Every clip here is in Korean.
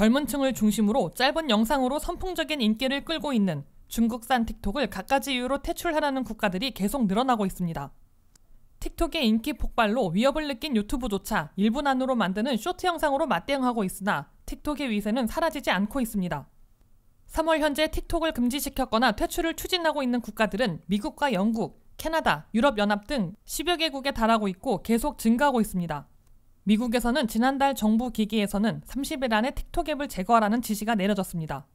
젊은 층을 중심으로 짧은 영상으로 선풍적인 인기를 끌고 있는 중국산 틱톡을 갖가지 이유로 퇴출하라는 국가들이 계속 늘어나고 있습니다. 틱톡의 인기 폭발로 위협을 느낀 유튜브조차 1분 안으로 만드는 쇼트 영상으로 맞대응하고 있으나 틱톡의 위세는 사라지지 않고 있습니다. 3월 현재 틱톡을 금지시켰거나 퇴출을 추진하고 있는 국가들은 미국과 영국, 캐나다, 유럽연합 등 10여 개국에 달하고 있고 계속 증가하고 있습니다. 미국에서는 지난달 정부 기기에서는 30일 안에 틱톡 앱을 제거하라는 지시가 내려졌습니다.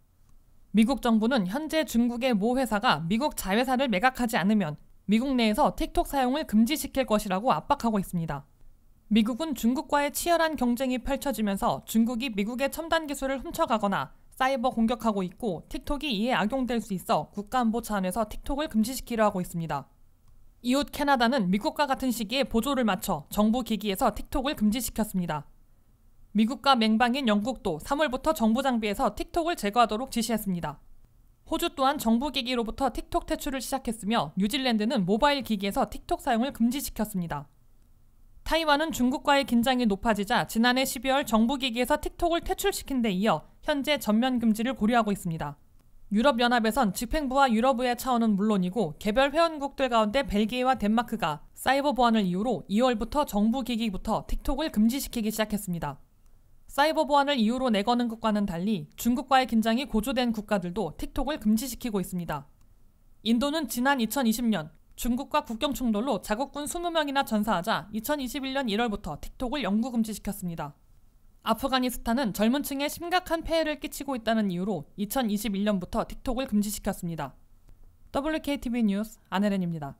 미국 정부는 현재 중국의 모 회사가 미국 자회사를 매각하지 않으면 미국 내에서 틱톡 사용을 금지시킬 것이라고 압박하고 있습니다. 미국은 중국과의 치열한 경쟁이 펼쳐지면서 중국이 미국의 첨단 기술을 훔쳐가거나 사이버 공격하고 있고 틱톡이 이에 악용될 수 있어 국가안보 차원에서 틱톡을 금지시키려 하고 있습니다. 이웃 캐나다는 미국과 같은 시기에 보조를 맞춰 정부 기기에서 틱톡을 금지시켰습니다. 미국과 맹방인 영국도 3월부터 정부 장비에서 틱톡을 제거하도록 지시했습니다. 호주 또한 정부 기기로부터 틱톡 퇴출을 시작했으며 뉴질랜드는 모바일 기기에서 틱톡 사용을 금지시켰습니다. 타이완은 중국과의 긴장이 높아지자 지난해 12월 정부 기기에서 틱톡을 퇴출시킨 데 이어 현재 전면 금지를 고려하고 있습니다. 유럽연합에선 집행부와 유럽의회 차원은 물론이고 개별 회원국들 가운데 벨기에와 덴마크가 사이버 보안을 이유로 2월부터 정부 기기부터 틱톡을 금지시키기 시작했습니다. 사이버 보안을 이유로 내거는 것과는 달리 중국과의 긴장이 고조된 국가들도 틱톡을 금지시키고 있습니다. 인도는 지난 2020년 중국과 국경 충돌로 자국군 20명이나 전사하자 2021년 1월부터 틱톡을 영구 금지시켰습니다. 아프가니스탄은 젊은 층에 심각한 폐해를 끼치고 있다는 이유로 2021년부터 틱톡을 금지시켰습니다. WKTV 뉴스 안혜렌입니다.